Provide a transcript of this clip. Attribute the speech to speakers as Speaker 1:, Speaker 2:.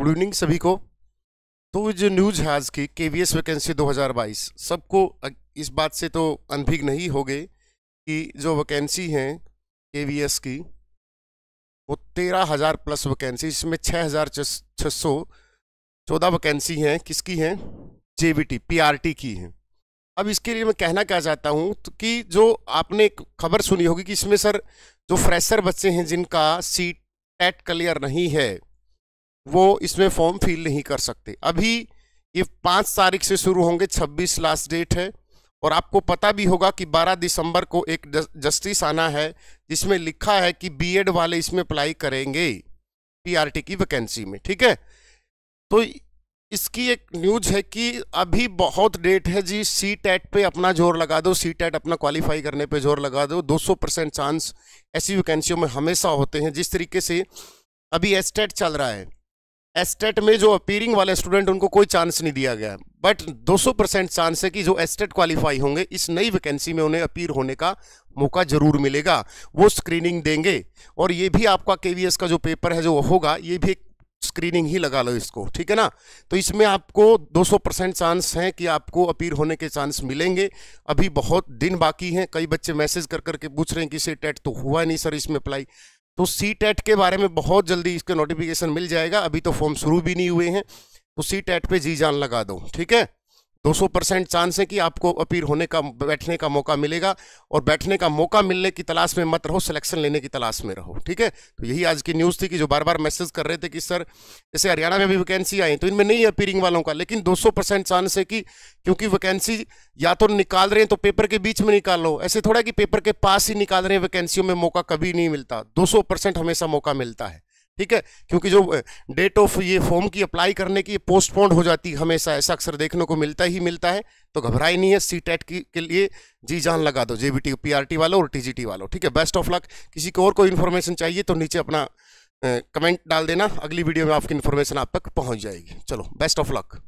Speaker 1: good evening सभी को तो जो न्यूज है आज की के वी एस वैकेंसी दो हज़ार बाईस सबको इस बात से तो अनभिग नहीं हो गए कि जो वैकेंसी हैं के वी एस की वो तेरह हज़ार प्लस वैकेंसी इसमें छः हज़ार छः सौ चौदह वैकेंसी हैं किसकी हैं J V T P R T की हैं अब इसके लिए मैं कहना क्या चाहता हूँ तो कि जो आपने खबर सुनी होगी कि इसमें सर जो फ्रेशर बच्चे हैं जिनका सीट टेट क्लियर नहीं है वो इसमें फॉर्म फिल नहीं कर सकते अभी ये पाँच तारीख से शुरू होंगे छब्बीस लास्ट डेट है और आपको पता भी होगा कि 12 दिसंबर को एक जस्टिस आना है जिसमें लिखा है कि बीएड वाले इसमें अप्लाई करेंगे पीआरटी की वैकेंसी में ठीक है तो इसकी एक न्यूज है कि अभी बहुत डेट है जी सी टैट पर अपना जोर लगा दो सी टैट अपना क्वालिफाई करने पे जोर लगा दो 200 परसेंट चांस ऐसी वैकेंसियों में हमेशा होते हैं जिस तरीके से अभी एस चल रहा है एस्टेट में जो अपीयरिंग वाले स्टूडेंट उनको कोई चांस नहीं दिया गया बट 200 परसेंट चांस है कि जो एस्टेट क्वालिफाई होंगे इस नई वैकेंसी में उन्हें अपीयर होने का मौका जरूर मिलेगा वो स्क्रीनिंग देंगे और ये भी आपका के का जो पेपर है जो होगा ये भी एक स्क्रीनिंग ही लगा लो इसको ठीक है ना तो इसमें आपको 200 परसेंट चांस हैं कि आपको अपीर होने के चांस मिलेंगे अभी बहुत दिन बाकी हैं कई बच्चे मैसेज कर करके पूछ रहे हैं कि से टेट तो हुआ नहीं सर इसमें अप्लाई तो सी टेट के बारे में बहुत जल्दी इसके नोटिफिकेशन मिल जाएगा अभी तो फॉर्म शुरू भी नहीं हुए हैं तो सी टेट पर जी जान लगा दो ठीक है 200 परसेंट चांस है कि आपको अपीयर होने का बैठने का मौका मिलेगा और बैठने का मौका मिलने की तलाश में मत रहो सिलेक्शन लेने की तलाश में रहो ठीक है तो यही आज की न्यूज़ थी कि जो बार बार मैसेज कर रहे थे कि सर जैसे हरियाणा में भी वैकेंसी आई तो इनमें नहीं है अपीरिंग वालों का लेकिन दो परसेंट चांस है कि क्योंकि वैकेंसी या तो निकाल रहे हैं तो पेपर के बीच में निकाल लो ऐसे थोड़ा कि पेपर के पास ही निकाल रहे हैं वैकेंसियों में मौका कभी नहीं मिलता दो हमेशा मौका मिलता है ठीक है क्योंकि जो डेट ऑफ ये फॉर्म की अप्लाई करने की पोस्टपोन्ड हो जाती है हमेशा ऐसा अक्सर देखने को मिलता ही मिलता है तो घबराई नहीं है सी टेट की के लिए जी जान लगा दो जेबीटी पीआरटी वालों और टीजीटी वालों ठीक है बेस्ट ऑफ लक किसी को और कोई इन्फॉर्मेशन चाहिए तो नीचे अपना कमेंट डाल देना अगली वीडियो में आपकी इन्फॉर्मेशन आप तक पहुँच जाएगी चलो बेस्ट ऑफ लक